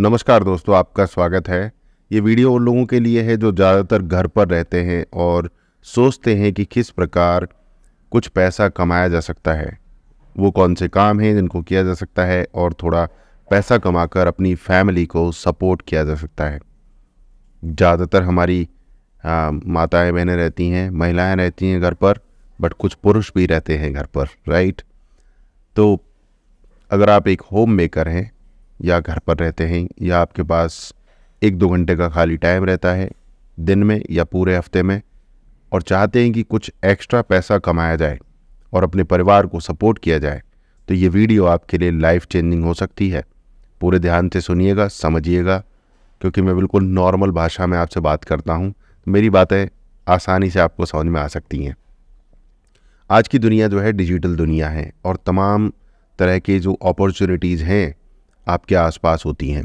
नमस्कार दोस्तों आपका स्वागत है ये वीडियो उन लोगों के लिए है जो ज़्यादातर घर पर रहते हैं और सोचते हैं कि किस प्रकार कुछ पैसा कमाया जा सकता है वो कौन से काम हैं जिनको किया जा सकता है और थोड़ा पैसा कमाकर अपनी फैमिली को सपोर्ट किया जा सकता है ज़्यादातर हमारी आ, माताएं बहनें रहती हैं महिलाएं रहती हैं घर पर बट कुछ पुरुष भी रहते हैं घर पर राइट तो अगर आप एक होम मेकर हैं या घर पर रहते हैं या आपके पास एक दो घंटे का खाली टाइम रहता है दिन में या पूरे हफ्ते में और चाहते हैं कि कुछ एक्स्ट्रा पैसा कमाया जाए और अपने परिवार को सपोर्ट किया जाए तो ये वीडियो आपके लिए लाइफ चेंजिंग हो सकती है पूरे ध्यान से सुनिएगा समझिएगा क्योंकि मैं बिल्कुल नॉर्मल भाषा में आपसे बात करता हूँ मेरी बातें आसानी से आपको समझ में आ सकती हैं आज की दुनिया जो है डिजिटल दुनिया है और तमाम तरह के जो अपॉर्चुनिटीज़ हैं आपके आसपास होती हैं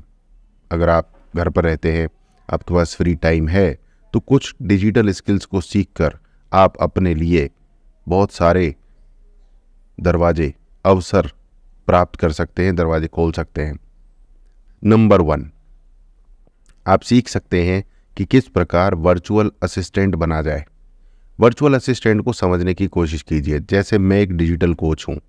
अगर आप घर पर रहते हैं आपके पास फ्री टाइम है तो कुछ डिजिटल स्किल्स को सीख कर आप अपने लिए बहुत सारे दरवाजे अवसर प्राप्त कर सकते हैं दरवाजे खोल सकते हैं नंबर वन आप सीख सकते हैं कि किस प्रकार वर्चुअल असिस्टेंट बना जाए वर्चुअल असिस्टेंट को समझने की कोशिश कीजिए जैसे मैं एक डिजिटल कोच हूँ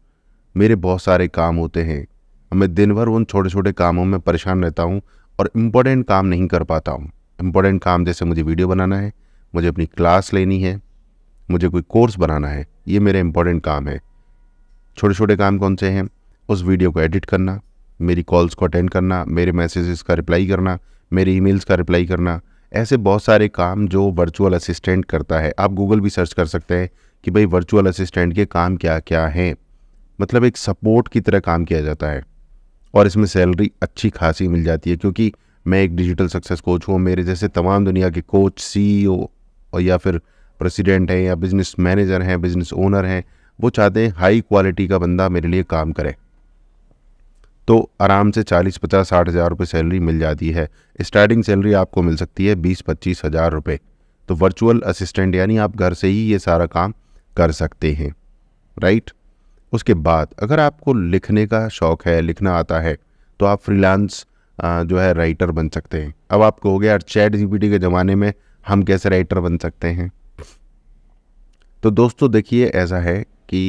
मेरे बहुत सारे काम होते हैं और मैं दिन भर उन छोटे छोटे कामों में परेशान रहता हूँ और इम्पोर्टेंट काम नहीं कर पाता हूँ इम्पोर्टेंट काम जैसे मुझे वीडियो बनाना है मुझे अपनी क्लास लेनी है मुझे कोई कोर्स बनाना है ये मेरे इम्पोर्टेंट काम है छोटे छोटे काम कौन से हैं उस वीडियो को एडिट करना मेरी कॉल्स को अटेंड करना मेरे मैसेजेस का रिप्लाई करना मेरे ईमेल्स का रिप्लाई करना ऐसे बहुत सारे काम जो वर्चुअल असिस्टेंट करता है आप गूगल भी सर्च कर सकते हैं कि भाई वर्चुअल असिस्टेंट के काम क्या क्या हैं मतलब एक सपोर्ट की तरह काम किया जाता है और इसमें सैलरी अच्छी खासी मिल जाती है क्योंकि मैं एक डिजिटल सक्सेस कोच हूँ मेरे जैसे तमाम दुनिया के कोच सी e और या फिर प्रेसिडेंट हैं या बिज़नेस मैनेजर हैं बिज़नेस ओनर हैं वो चाहते हैं हाई क्वालिटी का बंदा मेरे लिए काम करे तो आराम से चालीस पचास साठ हज़ार रुपये सैलरी मिल जाती है स्टार्टिंग सैलरी आपको मिल सकती है बीस पच्चीस हज़ार रुपये तो वर्चुअल असिस्टेंट यानी आप घर से ही ये सारा काम कर सकते हैं राइट उसके बाद अगर आपको लिखने का शौक़ है लिखना आता है तो आप फ्रीलांस जो है राइटर बन सकते हैं अब आप कहोगे यार चैट जीपीटी के ज़माने में हम कैसे राइटर बन सकते हैं तो दोस्तों देखिए ऐसा है कि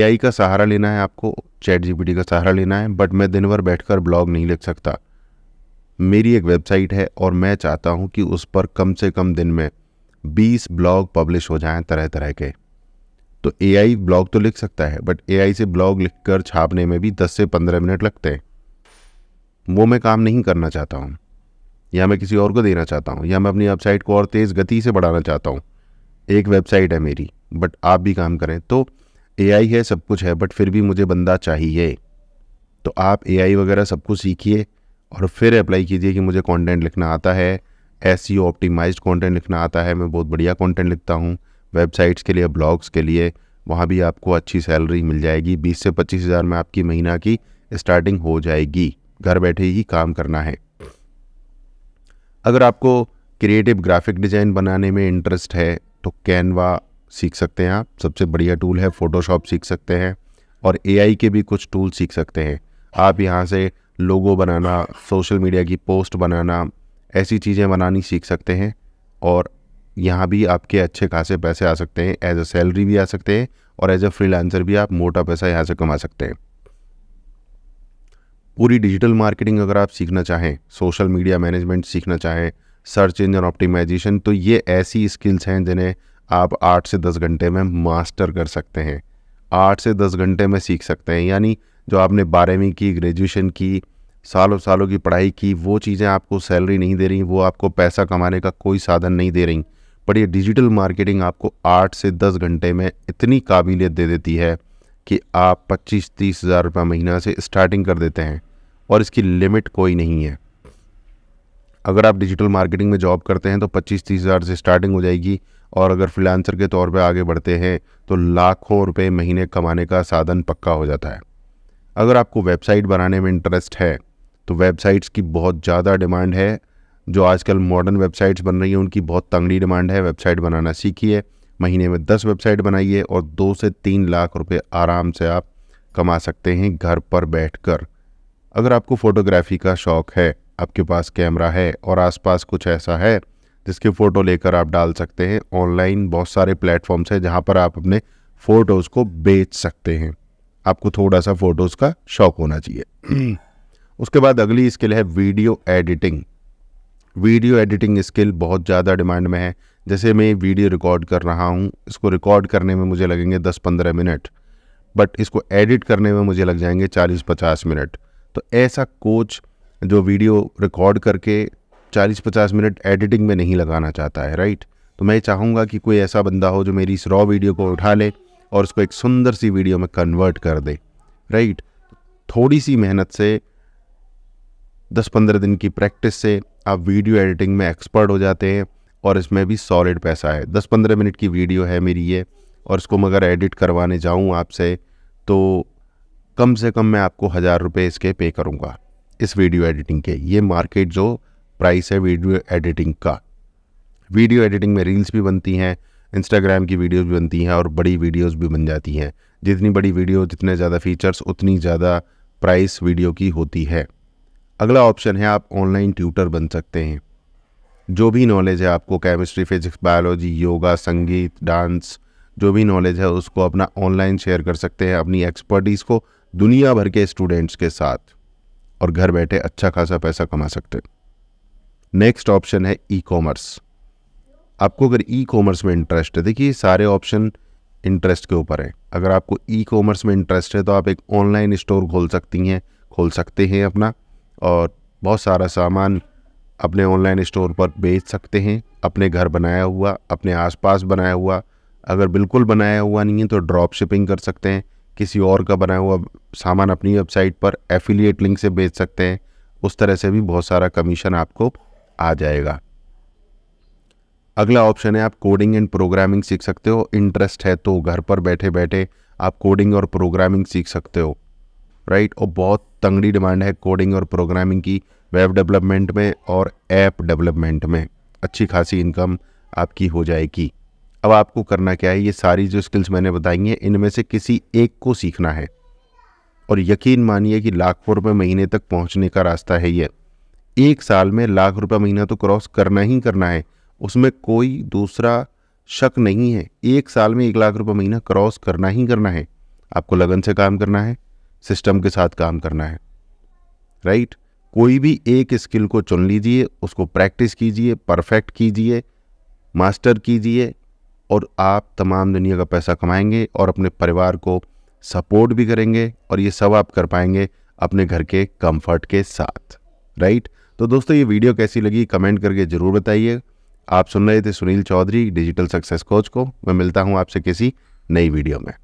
ए का सहारा लेना है आपको चैट जीपीटी का सहारा लेना है बट मैं दिन भर बैठ ब्लॉग नहीं लिख सकता मेरी एक वेबसाइट है और मैं चाहता हूँ कि उस पर कम से कम दिन में 20 ब्लॉग पब्लिश हो जाएं तरह तरह के तो आई ब्लॉग तो लिख सकता है बट आई से ब्लॉग लिखकर छापने में भी 10 से 15 मिनट लगते हैं वो मैं काम नहीं करना चाहता हूँ या मैं किसी और को देना चाहता हूँ या मैं अपनी वेबसाइट को और तेज़ गति से बढ़ाना चाहता हूँ एक वेबसाइट है मेरी बट आप भी काम करें तो आई है सब कुछ है बट फिर भी मुझे बंदा चाहिए तो आप आई वगैरह सब कुछ सीखिए और फिर अप्लाई कीजिए कि मुझे कंटेंट लिखना आता है एस सी कॉन्टेंट लिखना आता है मैं बहुत बढ़िया कंटेंट लिखता हूँ वेबसाइट्स के लिए ब्लॉग्स के लिए वहाँ भी आपको अच्छी सैलरी मिल जाएगी बीस से पच्चीस हज़ार में आपकी महीना की स्टार्टिंग हो जाएगी घर बैठे ही काम करना है अगर आपको क्रिएटिव ग्राफिक डिज़ाइन बनाने में इंटरेस्ट है तो कैनवा सीख सकते हैं आप सबसे बढ़िया टूल है फ़ोटोशॉप सीख सकते हैं और ए के भी कुछ टूल सीख सकते हैं आप यहाँ से लोगो बनाना सोशल मीडिया की पोस्ट बनाना ऐसी चीज़ें बनानी सीख सकते हैं और यहाँ भी आपके अच्छे खासे पैसे आ सकते हैं एज अ सैलरी भी आ सकते हैं और एज अ फ्रीलांसर भी आप मोटा पैसा यहाँ से कमा सकते हैं पूरी डिजिटल मार्केटिंग अगर आप सीखना चाहें सोशल मीडिया मैनेजमेंट सीखना चाहें सर्च इंजन ऑप्टिमाइजेशन तो ये ऐसी स्किल्स हैं जिन्हें आप आठ से दस घंटे में मास्टर कर सकते हैं आठ से दस घंटे में सीख सकते हैं यानी जो आपने बारहवीं की ग्रेजुएशन की सालों सालों की पढ़ाई की वो चीज़ें आपको सैलरी नहीं दे रही वो आपको पैसा कमाने का कोई साधन नहीं दे रही पर ये डिजिटल मार्केटिंग आपको आठ से दस घंटे में इतनी काबिलियत दे देती है कि आप पच्चीस तीस हज़ार रुपये महीना से स्टार्टिंग कर देते हैं और इसकी लिमिट कोई नहीं है अगर आप डिजिटल मार्केटिंग में जॉब करते हैं तो पच्चीस तीस हज़ार से स्टार्टिंग हो जाएगी और अगर फ्रीलांसर के तौर पे आगे बढ़ते हैं तो लाखों रुपए महीने कमाने का साधन पक्का हो जाता है अगर आपको वेबसाइट बनाने में इंटरेस्ट है तो वेबसाइट्स की बहुत ज़्यादा डिमांड है जो आजकल मॉडर्न वेबसाइट्स बन रही हैं उनकी बहुत तंगड़ी डिमांड है वेबसाइट बनाना सीखिए महीने में दस वेबसाइट बनाइए और दो से तीन लाख रुपये आराम से आप कमा सकते हैं घर पर कर अगर आपको फ़ोटोग्राफी का शौक़ है आपके पास कैमरा है और आसपास कुछ ऐसा है जिसके फ़ोटो लेकर आप डाल सकते हैं ऑनलाइन बहुत सारे प्लेटफॉर्म्स हैं जहाँ पर आप अपने फ़ोटोज़ को बेच सकते हैं आपको थोड़ा सा फ़ोटोज़ का शौक़ होना चाहिए उसके बाद अगली स्किल है video editing video editing skill बहुत ज़्यादा डिमांड में है जैसे मैं वीडियो रिकॉर्ड कर रहा हूँ इसको रिकॉर्ड करने में मुझे लगेंगे दस पंद्रह मिनट बट इसको एडिट करने में मुझे लग जाएंगे चालीस पचास मिनट तो ऐसा कोच जो वीडियो रिकॉर्ड करके चालीस पचास मिनट एडिटिंग में नहीं लगाना चाहता है राइट तो मैं चाहूँगा कि कोई ऐसा बंदा हो जो मेरी इस रॉ वीडियो को उठा ले और उसको एक सुंदर सी वीडियो में कन्वर्ट कर दे राइट थोड़ी सी मेहनत से दस पंद्रह दिन की प्रैक्टिस से आप वीडियो एडिटिंग में एक्सपर्ट हो जाते हैं और इसमें भी सॉलिड पैसा है दस पंद्रह मिनट की वीडियो है मेरी ये और इसको मगर एडिट करवाने जाऊँ आपसे तो कम से कम मैं आपको हज़ार रुपये इसके पे करूँगा इस वीडियो एडिटिंग के ये मार्केट जो प्राइस है वीडियो एडिटिंग का वीडियो एडिटिंग में रील्स भी बनती हैं इंस्टाग्राम की वीडियोज़ भी बनती हैं और बड़ी वीडियोज़ भी बन जाती हैं जितनी बड़ी वीडियो जितने ज़्यादा फीचर्स उतनी ज़्यादा प्राइस वीडियो की होती है अगला ऑप्शन है आप ऑनलाइन ट्यूटर बन सकते हैं जो भी नॉलेज है आपको केमिस्ट्री फिजिक्स बायोलॉजी योगा संगीत डांस जो भी नॉलेज है उसको अपना ऑनलाइन शेयर कर सकते हैं अपनी एक्सपर्टीज़ को दुनिया भर के स्टूडेंट्स के साथ और घर बैठे अच्छा खासा पैसा कमा सकते हैं नेक्स्ट ऑप्शन है ई कॉमर्स आपको अगर ई कॉमर्स में इंटरेस्ट है देखिए सारे ऑप्शन इंटरेस्ट के ऊपर है अगर आपको ई कॉमर्स में इंटरेस्ट है तो आप एक ऑनलाइन स्टोर खोल सकती हैं खोल सकते हैं अपना और बहुत सारा सामान अपने ऑनलाइन स्टोर पर बेच सकते हैं अपने घर बनाया हुआ अपने आसपास बनाया हुआ अगर बिल्कुल बनाया हुआ नहीं है तो ड्रॉप शिपिंग कर सकते हैं किसी और का बनाया हुआ सामान अपनी वेबसाइट पर एफिलिएट लिंक से बेच सकते हैं उस तरह से भी बहुत सारा कमीशन आपको आ जाएगा अगला ऑप्शन है आप कोडिंग एंड प्रोग्रामिंग सीख सकते हो इंटरेस्ट है तो घर पर बैठे बैठे आप कोडिंग और प्रोग्रामिंग सीख सकते हो राइट और बहुत तंगड़ी डिमांड है कोडिंग और प्रोग्रामिंग की वेब डेवलपमेंट में और ऐप डेवलपमेंट में अच्छी खासी इनकम आपकी हो जाएगी अब आपको करना क्या है ये सारी जो स्किल्स मैंने बताई हैं इनमें से किसी एक को सीखना है और यकीन मानिए कि लाखों रुपये महीने तक पहुंचने का रास्ता है ये एक साल में लाख रुपये महीना तो क्रॉस करना ही करना है उसमें कोई दूसरा शक नहीं है एक साल में एक लाख रुपये महीना क्रॉस करना ही करना है आपको लगन से काम करना है सिस्टम के साथ काम करना है राइट right? कोई भी एक स्किल को चुन लीजिए उसको प्रैक्टिस कीजिए परफेक्ट कीजिए मास्टर कीजिए और आप तमाम दुनिया का पैसा कमाएंगे और अपने परिवार को सपोर्ट भी करेंगे और ये सब आप कर पाएंगे अपने घर के कंफर्ट के साथ राइट तो दोस्तों ये वीडियो कैसी लगी कमेंट करके ज़रूर बताइए आप सुन रहे थे Sunil Chaudhary digital success coach को मैं मिलता हूँ आपसे किसी नई वीडियो में